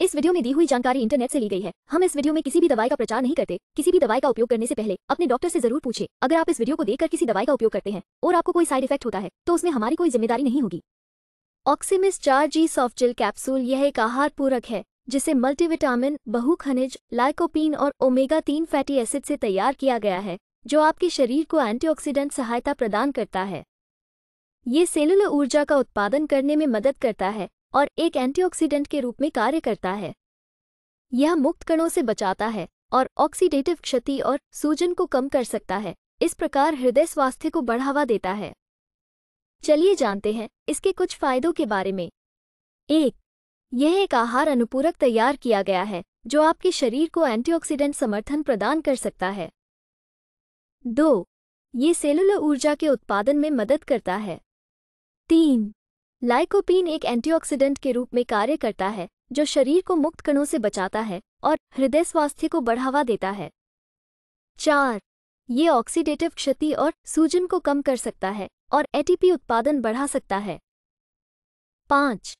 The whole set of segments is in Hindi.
इस वीडियो में दी हुई जानकारी इंटरनेट से ली गई है हम इस वीडियो में किसी भी दवाई का प्रचार नहीं करते किसी भी दवाई का उपयोग करने से पहले अपने डॉक्टर से जरूर पूछे अगर आप इस वीडियो को देखकर किसी दवाई का उपयोग करते हैं और आपको कोई साइड इफेक्ट होता है तो उसमें हमारी कोई जिम्मेदारी नहीं होगी ऑक्सीमिस चार जी सॉफ्टजिल कैप्सूल यह एक आहार पूरक है जिसे मल्टीविटामिन बहु खनिज लाइकोपीन और ओमेगा तीन फैटी एसिड से तैयार किया गया है जो आपके शरीर को एंटीऑक्सीडेंट सहायता प्रदान करता है ये सेलुलर ऊर्जा का उत्पादन करने में मदद करता है और एक एंटीऑक्सीडेंट के रूप में कार्य करता है यह मुक्त कणों से बचाता है और ऑक्सीडेटिव क्षति और सूजन को कम कर सकता है इस प्रकार हृदय स्वास्थ्य को बढ़ावा देता है चलिए जानते हैं इसके कुछ फायदों के बारे में एक यह एक आहार अनुपूरक तैयार किया गया है जो आपके शरीर को एंटीऑक्सीडेंट समर्थन प्रदान कर सकता है दो ये सेलुलर ऊर्जा के उत्पादन में मदद करता है तीन लाइकोपीन एक एंटीऑक्सीडेंट के रूप में कार्य करता है जो शरीर को मुक्त कणों से बचाता है और हृदय स्वास्थ्य को बढ़ावा देता है चार ये ऑक्सीडेटिव क्षति और सूजन को कम कर सकता है और एटीपी उत्पादन बढ़ा सकता है पाँच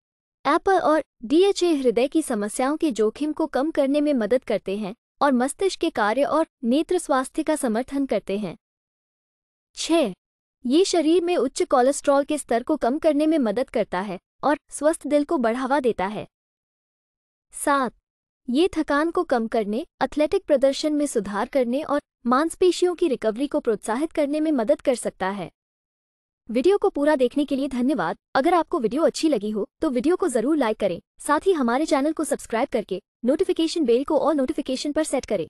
एप्पल और डीएचए हृदय की समस्याओं के जोखिम को कम करने में मदद करते हैं और मस्तिष्क के कार्य और नेत्र स्वास्थ्य का समर्थन करते हैं छह ये शरीर में उच्च कोलेस्ट्रॉल के स्तर को कम करने में मदद करता है और स्वस्थ दिल को बढ़ावा देता है सात ये थकान को कम करने एथलेटिक प्रदर्शन में सुधार करने और मांसपेशियों की रिकवरी को प्रोत्साहित करने में मदद कर सकता है वीडियो को पूरा देखने के लिए धन्यवाद अगर आपको वीडियो अच्छी लगी हो तो वीडियो को जरूर लाइक करें साथ ही हमारे चैनल को सब्सक्राइब करके नोटिफिकेशन बेल को और नोटिफिकेशन पर सेट करें